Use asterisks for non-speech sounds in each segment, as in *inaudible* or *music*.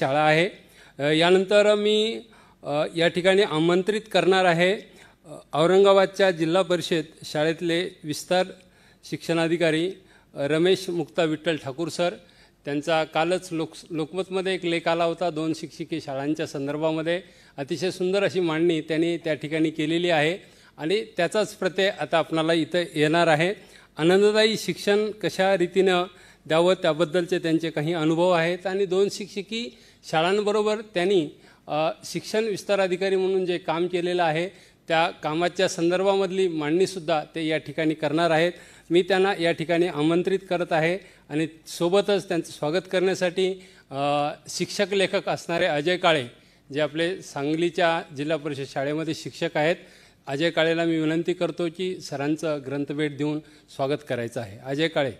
शाळा आहे यानंतर मी या ठिकाणी आमंत्रित करणार आहे औरंगाबादच्या जिल्हा परिषद शाळेतले विस्तार शिक्षणाधिकारी रमेश मुक्ता विठ्ठल ठाकूर सर त्यांचा कालच लोक लोकमतमध्ये एक लेख आला होता दोन शिक्षिके शाळांच्या संदर्भामध्ये अतिशय सुंदर अशी मांडणी त्यांनी त्या ठिकाणी केलेली आहे आणि त्याचाच प्रत्यय आता आपणाला इथं येणार आहे आनंददायी शिक्षण कशा रीतीनं द्यावं त्याबद्दलचे त्यांचे काही अनुभव आहेत आणि दोन शिक्षिकी शाळांबरोबर त्यांनी शिक्षण विस्तार अधिकारी म्हणून जे काम केलेलं आहे त्या कामाच्या संदर्भामधली मांडणीसुद्धा ते या ठिकाणी करणार आहेत मी त्यांना या ठिकाणी आमंत्रित करत आहे आणि सोबतच त्यांचं स्वागत करण्यासाठी शिक्षक लेखक असणारे अजय काळे जे आपले सांगलीच्या जिल्हा परिषद शाळेमध्ये शिक्षक आहेत अजय काळेला मी विनंती करतो की सरांचं ग्रंथभेट देऊन स्वागत करायचं आहे अजय काळे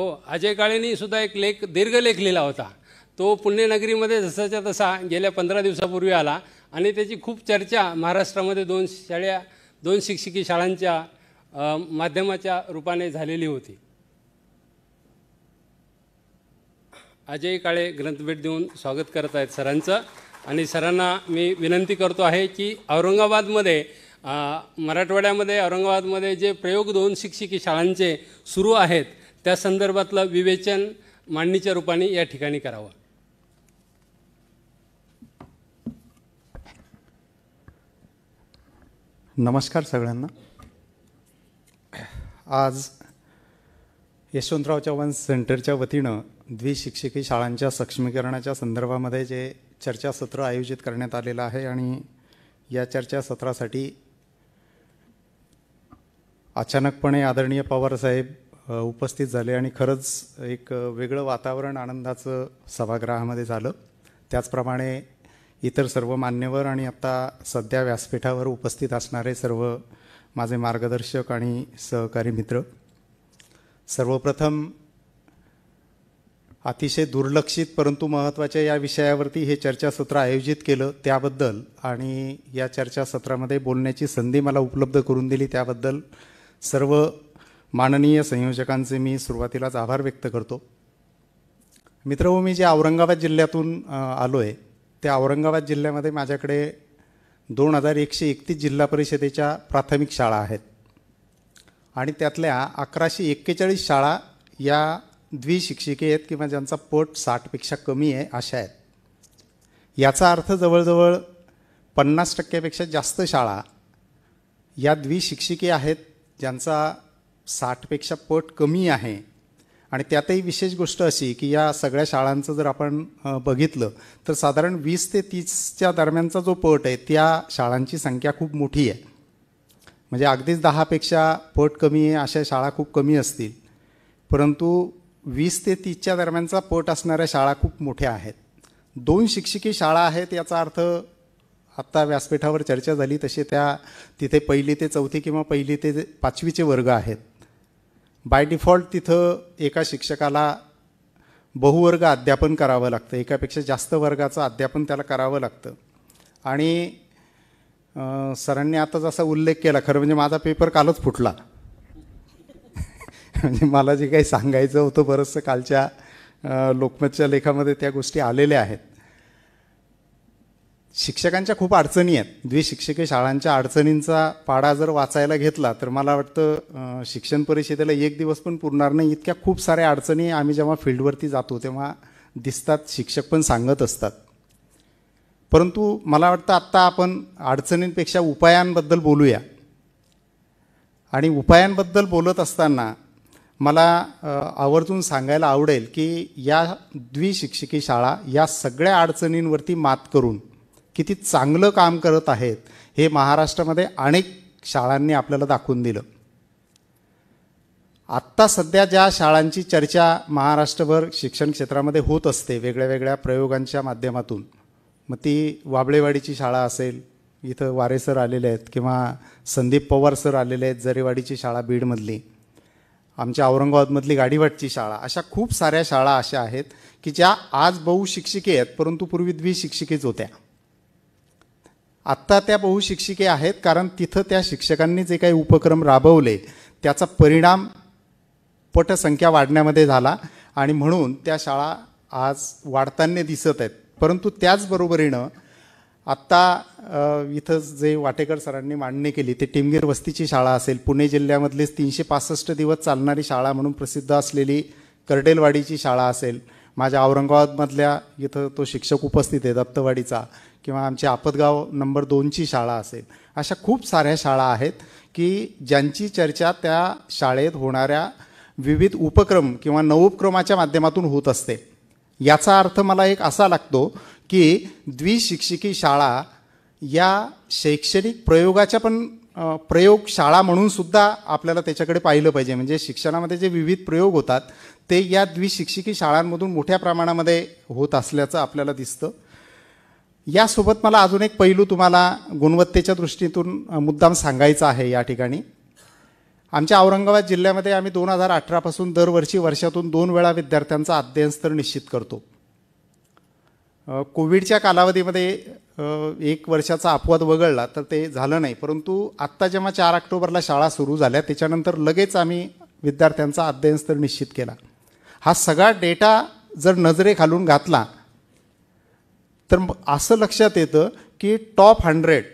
हो अजय काळेंनी सुद्धा एक लेख दीर्घ लेख लिहिला होता तो पुण्यनगरीमध्ये जसाच्या तसा गेल्या पंधरा दिवसापूर्वी आला आणि त्याची खूप चर्चा महाराष्ट्रामध्ये दोन शाळ्या दोन शिक्षकी शाळांच्या माध्यमाच्या रूपाने झालेली होती अजय काळे ग्रंथभेट देऊन स्वागत करत आहेत सरांचं आणि सरांना मी विनंती करतो आहे की औरंगाबादमध्ये मराठवाड्यामध्ये औरंगाबादमध्ये जे प्रयोग दोन शिक्षिकी शाळांचे सुरू आहेत त्या संदर्भातलं विवेचन मांडणीच्या रूपाने या ठिकाणी करावं नमस्कार सगळ्यांना आज यशवंतराव चव्हाण सेंटरच्या वतीनं द्विशिक्षकी शाळांच्या सक्षमीकरणाच्या संदर्भामध्ये जे चर्चासत्र आयोजित करण्यात आलेलं आहे आणि या चर्चासत्रासाठी अचानकपणे आदरणीय पवारसाहेब उपस्थित झाले आणि खरंच एक वेगळं वातावरण आनंदाचं सभागृहामध्ये झालं त्याचप्रमाणे इतर सर्व मान्यवर आणि आत्ता सध्या व्यासपीठावर उपस्थित असणारे सर्व माझे मार्गदर्शक आणि सहकारी मित्र सर्वप्रथम अतिशय दुर्लक्षित परंतु महत्त्वाच्या या विषयावरती हे चर्चासत्र आयोजित केलं त्याबद्दल आणि या चर्चासत्रामध्ये बोलण्याची संधी मला उपलब्ध करून दिली त्याबद्दल सर्व माननीय संयोजकांचे मी सुरुवातीलाच आभार व्यक्त करतो मित्र मी जे औरंगाबाद जिल्ह्यातून आलो आहे त्या औरंगाबाद जिल्ह्यामध्ये माझ्याकडे दोन हजार एकशे एकतीस जिल्हा परिषदेच्या प्राथमिक शाळा आहेत आणि त्यातल्या अकराशे एक्केचाळीस शाळा या द्विशिक्षिके आहेत किंवा ज्यांचा पट साठपेक्षा कमी आहे अशा आहेत याचा अर्थ जवळजवळ पन्नास टक्क्यापेक्षा जास्त शाळा या द्विशिक्षिके आहेत ज्यांचा साठपेक्षा पट कमी आहे आणि त्यातही विशेष गोष्ट अशी की या सगळ्या शाळांचं जर आपण बघितलं तर साधारण वीस ते तीसच्या दरम्यानचा जो पट आहे त्या शाळांची संख्या खूप मोठी आहे म्हणजे अगदीच दहापेक्षा पट कमी आहे अशा शाळा खूप कमी असतील परंतु वीस ते तीसच्या दरम्यानचा पट असणाऱ्या शाळा खूप मोठ्या आहेत दोन शिक्षकी शाळा आहेत याचा अर्थ आत्ता व्यासपीठावर चर्चा झाली तशी त्या तिथे पहिली ते चौथी किंवा पहिली ते पाचवीचे वर्ग आहेत बाय डिफॉल्ट तिथं एका शिक्षकाला बहुवर्ग अध्यापन करावं लागतं एकापेक्षा जास्त वर्गाचं अध्यापन त्याला करावं लागतं आणि सरांनी आता जसा उल्लेख केला खरं म्हणजे माझा पेपर कालच फुटला *laughs* म्हणजे मला जे काही सांगायचं होतं बरंचसं कालच्या लोकमतच्या लेखामध्ये त्या गोष्टी आलेल्या आहेत शिक्षकांच्या खूप अडचणी आहेत द्विशिक्षकीय शाळांच्या अडचणींचा पाडा जर वाचायला घेतला तर मला वाटतं शिक्षण परिषदेला एक दिवस पण पुरणार नाही इतक्या खूप साऱ्या अडचणी आम्ही जेव्हा फील्डवरती जातो तेव्हा दिसतात शिक्षक पण सांगत असतात परंतु मला वाटतं आत्ता आपण अडचणींपेक्षा उपायांबद्दल बोलूया आणि उपायांबद्दल बोलत असताना मला आवर्जून सांगायला आवडेल की या द्विशिक्षकी शाळा या सगळ्या अडचणींवरती मात करून किती चांगलं काम करत आहेत हे महाराष्ट्रामध्ये अनेक शाळांनी आपल्याला दाखवून दिलं आत्ता सध्या ज्या शाळांची चर्चा महाराष्ट्रभर शिक्षण क्षेत्रामध्ये होत असते वेगळ्या वेगळ्या प्रयोगांच्या माध्यमातून मग ती वाबळेवाडीची शाळा असेल इथं वारे सर आलेले आहेत किंवा संदीप पवार सर आलेले आहेत जरेवाडीची शाळा बीडमधली आमच्या औरंगाबादमधली गाडीवाटची शाळा अशा खूप साऱ्या शाळा अशा आहेत की ज्या आज बहुशिक्षिके आहेत परंतु पूर्वी द्विशिक्षिकेच होत्या आत्ता त्या बहुशिक्षिके आहेत कारण तिथं त्या शिक्षकांनी जे काही उपक्रम राबवले त्याचा परिणाम पटसंख्या वाढण्यामध्ये झाला आणि म्हणून त्या शाळा आज वाढताना दिसत आहेत परंतु त्याचबरोबरीनं आत्ता इथं जे वाटेकर सरांनी मांडणी केली ते टिमगीर वस्तीची शाळा असेल पुणे जिल्ह्यामधलीच तीनशे पासष्ट दिवस चालणारी शाळा म्हणून प्रसिद्ध असलेली करडेलवाडीची शाळा असेल माझ्या औरंगाबादमधल्या इथं तो शिक्षक उपस्थित आहे दत्तवाडीचा किंवा आमची आपतगाव नंबर दोनची शाळा असेल अशा खूप साऱ्या शाळा आहेत की ज्यांची चर्चा त्या शाळेत होणाऱ्या विविध उपक्रम किंवा नवोपक्रमाच्या माध्यमातून होत असते याचा अर्थ मला एक असा लागतो की द्विशिक्षिकी शाळा या शैक्षणिक प्रयोगाच्या पण प्रयोगशाळा म्हणून सुद्धा आपल्याला त्याच्याकडे पाहिलं पाहिजे म्हणजे शिक्षणामध्ये जे विविध प्रयोग होतात ते या द्विशिक्षिकी शाळांमधून मोठ्या प्रमाणामध्ये होत असल्याचं आपल्याला दिसतं यासोबत मला अजून एक पैलू तुम्हाला गुणवत्तेच्या दृष्टीतून मुद्दाम सांगायचा आहे या ठिकाणी आमच्या औरंगाबाद जिल्ह्यामध्ये आम्ही दोन हजार अठरापासून दरवर्षी वर्षातून दोन वेळा विद्यार्थ्यांचा स्तर निश्चित करतो कोविडच्या कालावधीमध्ये एक वर्षाचा अपवाद वगळला तर ते झालं नाही परंतु आत्ता जेव्हा चार ऑक्टोबरला शाळा सुरू झाल्या त्याच्यानंतर लगेच आम्ही विद्यार्थ्यांचा अध्ययनस्तर निश्चित केला हा सगळा डेटा जर नजरेखालून घातला तर असं लक्षात येतं की टॉप हंड्रेड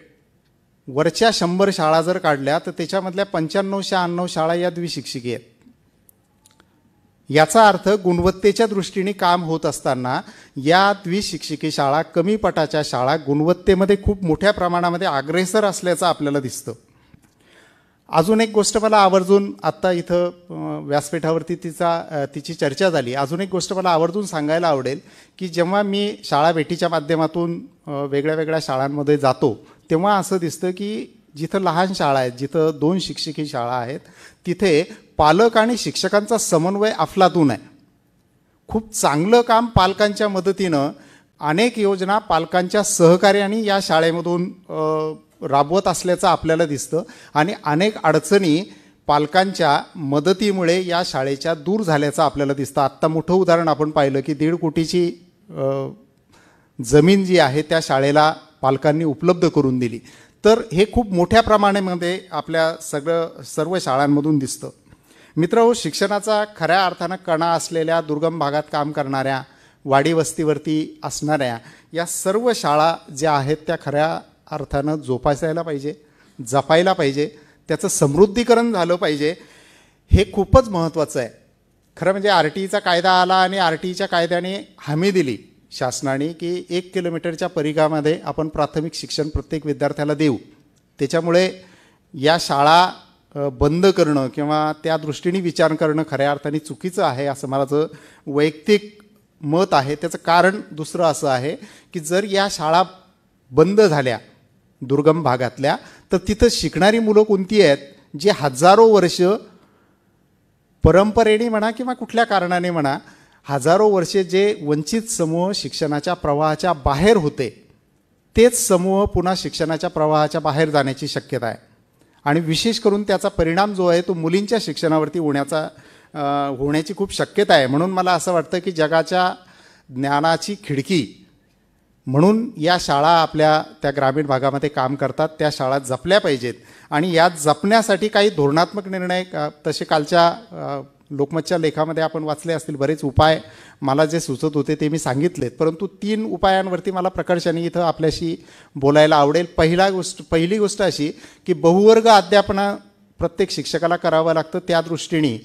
वरच्या शंभर शाळा जर काढल्या तर त्याच्यामधल्या पंच्याण्णव शहाण्णव शाळा या द्विशिक्षिकी आहेत याचा अर्थ गुणवत्तेच्या दृष्टीने काम होत असताना या द्विशिक्षिकी शाळा कमी पटाच्या शाळा गुणवत्तेमध्ये खूप मोठ्या प्रमाणामध्ये अग्रेसर असल्याचं आपल्याला दिसतं अजून एक गोष्ट मला आवर्जून आत्ता इथं व्यासपीठावरती तिचा तिची चर्चा झाली अजून एक गोष्ट मला आवर्जून सांगायला आवडेल की जेव्हा मी शाळा भेटीच्या माध्यमातून वेगळ्या वेगळ्या शाळांमध्ये जातो तेव्हा असं दिसतं की जिथं लहान शाळा आहेत जिथं दोन शिक्षकी शाळा आहेत तिथे पालक आणि शिक्षकांचा समन्वय अफलातून आहे खूप चांगलं काम पालकांच्या मदतीनं अनेक योजना पालकांच्या सहकार्याने या शाळेमधून राबवत असल्याचं आपल्याला दिसतं आणि अनेक अडचणी पालकांच्या मदतीमुळे या शाळेच्या दूर झाल्याचं आपल्याला दिसतं आत्ता मोठं उदाहरण आपण पाहिलं की दीड कोटीची जमीन जी आहे त्या शाळेला पालकांनी उपलब्ध करून दिली तर हे खूप मोठ्या प्रमाणामध्ये आपल्या सगळं सर्व शाळांमधून दिसतं मित्र हो शिक्षणाचा खऱ्या अर्थानं कणा असलेल्या दुर्गम भागात काम करणाऱ्या वाडी वस्तीवरती असणाऱ्या या सर्व शाळा ज्या आहेत त्या खऱ्या अर्थानं जोपासायला पाहिजे जपायला पाहिजे त्याचं समृद्धीकरण झालं पाहिजे हे खूपच महत्त्वाचं आहे खरं म्हणजे आर टीचा कायदा आला आणि आर टीच्या कायद्याने हमी दिली शासनाने की एक किलोमीटरच्या परिघामध्ये आपण प्राथमिक शिक्षण प्रत्येक विद्यार्थ्याला देऊ त्याच्यामुळे या शाळा बंद करणं किंवा त्या दृष्टीने विचार करणं खऱ्या अर्थाने चुकीचं आहे असं माझं वैयक्तिक मत आहे त्याचं कारण दुसरं असं आहे की जर या शाळा बंद झाल्या दुर्गम भागातल्या तर तिथं शिकणारी मुलं कोणती आहेत जी हजारो वर्ष परंपरेने म्हणा किंवा कुठल्या कारणाने म्हणा हजारो वर्षे जे वंचित समूह शिक्षणाच्या प्रवाहाच्या बाहेर होते तेच समूह पुन्हा शिक्षणाच्या प्रवाहाच्या बाहेर जाण्याची शक्यता आहे आणि विशेष करून त्याचा परिणाम जो आहे तो मुलींच्या शिक्षणावरती होण्याचा होण्याची खूप शक्यता आहे म्हणून मला असं वाटतं की जगाच्या ज्ञानाची खिडकी म्हणून या शाळा आपल्या त्या ग्रामीण भागामध्ये काम करतात त्या शाळा जपल्या पाहिजेत आणि यात जपण्यासाठी काही धोरणात्मक निर्णय तसे कालच्या लोकमतच्या लेखामध्ये आपण वाचले असतील बरेच उपाय मला जे सुचत होते ते मी सांगितलेत परंतु तीन उपायांवरती मला प्रकर्षाने इथं आपल्याशी बोलायला आवडेल पहिला गोष्ट पहिली गोष्ट अशी की बहुवर्ग अध्यापना प्रत्येक शिक्षकाला करावं लागतं त्या दृष्टीने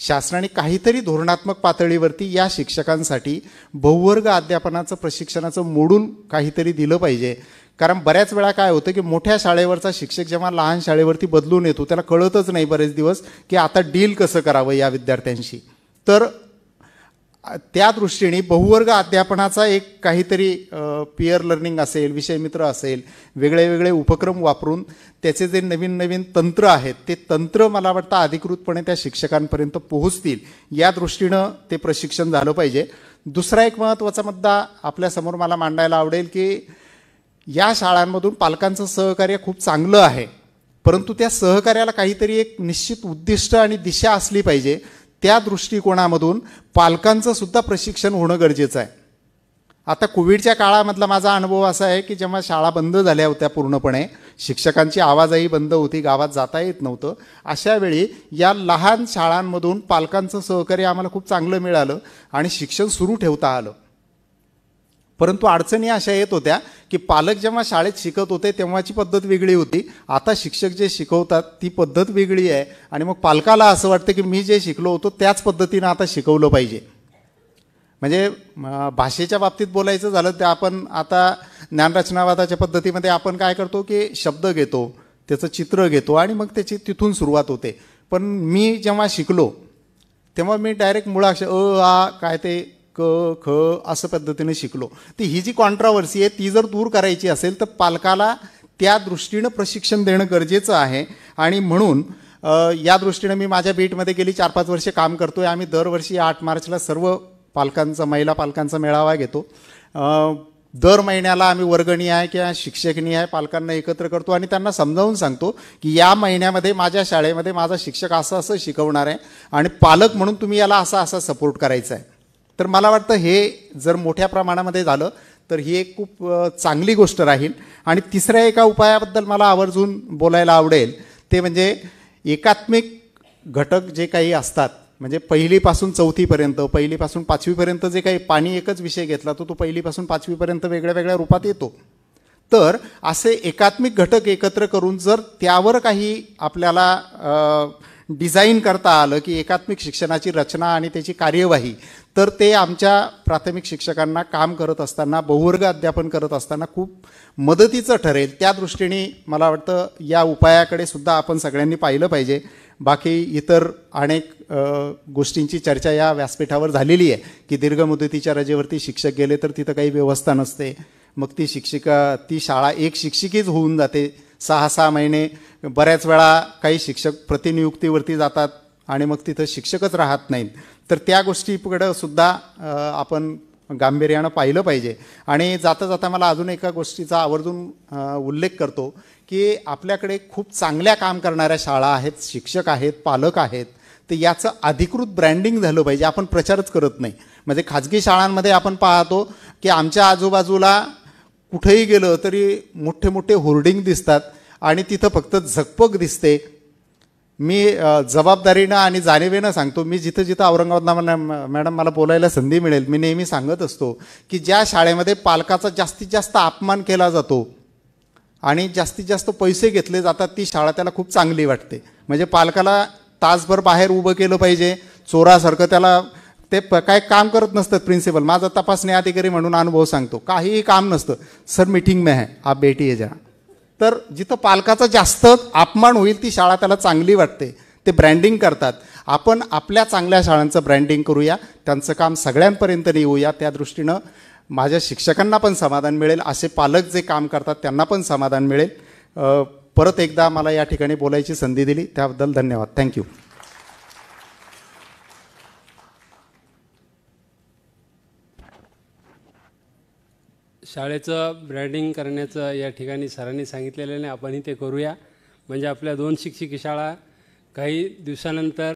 शासनाने काहीतरी धोरणात्मक पातळीवरती या शिक्षकांसाठी बहुवर्ग अध्यापनाचं प्रशिक्षणाचं मोडून काहीतरी दिलं पाहिजे कारण बऱ्याच वेळा काय होतं की मोठ्या शाळेवरचा शिक्षक जेव्हा लहान शाळेवरती बदलून येतो त्याला कळतच नाही बरेच दिवस की आता डील कसं करावं या विद्यार्थ्यांशी तर त्या दृष्टीने बहुवर्ग अध्यापनाचा एक काहीतरी पियर लर्निंग असेल विषयमित्र असेल वेगळे वेगळे उपक्रम वापरून त्याचे जे नवीन नवीन तंत्र आहेत ते तंत्र मला वाटतं अधिकृतपणे त्या शिक्षकांपर्यंत पोहोचतील या दृष्टीनं ते प्रशिक्षण झालं पाहिजे दुसरा एक महत्त्वाचा मुद्दा आपल्यासमोर मला मांडायला आवडेल की या शाळांमधून पालकांचं सहकार्य खूप चांगलं आहे परंतु त्या सहकार्याला काहीतरी एक निश्चित उद्दिष्ट आणि दिशा असली पाहिजे त्या दृष्टिकोनामधून पालकांचं सुद्धा प्रशिक्षण होणं गरजेचं आहे आता कोविडच्या काळामधला माझा अनुभव असा आहे की जेव्हा शाळा बंद झाल्या होत्या पूर्णपणे शिक्षकांची आवाजही बंद होती गावात जाता येत नव्हतं अशावेळी या लहान शाळांमधून पालकांचं सहकार्य आम्हाला खूप चांगलं मिळालं आणि शिक्षण सुरू ठेवता आलं परंतु अडचणी अशा येत होत्या की पालक जेव्हा शाळेत शिकत होते तेव्हाची पद्धत वेगळी होती आता शिक्षक जे शिकवतात ती पद्धत वेगळी आहे आणि मग पालकाला असं वाटतं की मी जे शिकलो होतो त्याच पद्धतीनं आता शिकवलं पाहिजे म्हणजे भाषेच्या बाबतीत बोलायचं झालं तर आपण आता ज्ञानरचनावादाच्या पद्धतीमध्ये आपण काय करतो की शब्द घेतो त्याचं चित्र घेतो आणि मग त्याची तिथून सुरुवात होते पण मी जेव्हा शिकलो तेव्हा मी डायरेक्ट मुळाक्ष अ आ काय ते क ख असं पद्धतीने शिकलो तर ही जी कॉन्ट्रावर्सी आहे ती जर दूर करायची असेल तर पालकाला त्या दृष्टीनं प्रशिक्षण देणं गरजेचं आहे आणि म्हणून या दृष्टीनं मी माझ्या बीटमध्ये गेली चार पाच वर्षे काम करतो आहे आम्ही दरवर्षी आठ मार्चला सर्व पालकांचा महिला पालकांचा मेळावा घेतो दर महिन्याला आम्ही वर्गणी आहे किंवा शिक्षकनी आहे पालकांना एकत्र करतो आणि त्यांना समजावून सांगतो की या महिन्यामध्ये माझ्या शाळेमध्ये माझा शिक्षक असं असं शिकवणार आहे आणि पालक म्हणून तुम्ही याला असा असा सपोर्ट करायचा आहे तर मला वाटतं हे जर मोठ्या प्रमाणामध्ये झालं तर ही एक खूप चांगली गोष्ट राहील आणि तिसऱ्या एका उपायाबद्दल मला आवर्जून बोलायला आवडेल ते म्हणजे एकात्मिक घटक जे काही असतात म्हणजे पहिलीपासून चौथीपर्यंत पहिलीपासून पाचवीपर्यंत जे काही पाणी एकच विषय घेतला तो तो पहिलीपासून पाचवीपर्यंत वेगळ्या वेगळ्या रूपात येतो तर असे एकात्मिक घटक एकत्र करून जर त्यावर काही आपल्याला डिझाईन करता आलं की एकात्मिक शिक्षणाची रचना आणि त्याची कार्यवाही तर ते आमच्या प्राथमिक शिक्षकांना काम करत असताना बहुवर्ग अध्यापन करत असताना खूप मदतीचं ठरेल त्या दृष्टीने मला वाटतं या उपायाकडे सुद्धा आपण सगळ्यांनी पाहिलं पाहिजे बाकी इतर अनेक गोष्टींची चर्चा या व्यासपीठावर झालेली आहे की दीर्घ मुदतीच्या रजेवरती शिक्षक गेले तर तिथं काही व्यवस्था नसते मग ती शिक्षिका ती शाळा एक शिक्षिकीच होऊन जाते सहा सहा महिने बऱ्याच वेळा काही शिक्षक प्रतिनियुक्तीवरती जातात आणि मग तिथं शिक्षकच राहत नाहीत तर त्या गोष्टीकडं सुद्धा आपण गांभीर्यानं पाहिलं पाहिजे आणि जाता जाता मला अजून एका गोष्टीचा आवर्जून उल्लेख करतो की आपल्याकडे खूप चांगल्या काम करणाऱ्या शाळा आहेत शिक्षक आहेत पालक आहेत तर याचं अधिकृत ब्रँडिंग झालं पाहिजे आपण प्रचारच करत नाही म्हणजे खाजगी शाळांमध्ये आपण पाहतो की आमच्या आजूबाजूला कुठेही गेलं तरी मोठे मोठे होर्डिंग दिसतात आणि तिथं फक्त झकपक दिसते मी जबाबदारीनं आणि जाणीवेनं सांगतो मी जिथं जिथं औरंगाबाद मॅडम मला बोलायला संधी मिळेल मी नेहमी सांगत असतो की ज्या शाळेमध्ये पालकाचा जास्तीत जास्त अपमान केला जातो आणि जास्तीत जास्त पैसे घेतले जातात ती शाळा त्याला खूप चांगली वाटते म्हणजे पालकाला तासभर बाहेर उभं केलं पाहिजे चोरासारखं त्याला ते प काय काम करत नसतं प्रिन्सिपल माझा तपासणी अधिकारी म्हणून अनुभव सांगतो काहीही काम नसतं सर मीटिंग में आहे आप बेटी आहे जा तर जिथं पालकाचा जास्त अपमान होईल ती शाळा त्याला चांगली वाटते ते ब्रँडिंग करतात आपण आपल्या चांगल्या शाळांचं ब्रँडिंग करूया त्यांचं काम सगळ्यांपर्यंत नेऊया त्या दृष्टीनं माझ्या शिक्षकांना पण समाधान मिळेल असे पालक जे काम करतात त्यांना पण समाधान मिळेल परत एकदा मला या ठिकाणी बोलायची संधी दिली त्याबद्दल धन्यवाद थँक्यू शाळेचं ब्रँडिंग करण्याचं या ठिकाणी सरांनी सांगितलेलं नाही आपणही ते करूया म्हणजे आपल्या दोन शिक्षिकी शाळा काही दिवसानंतर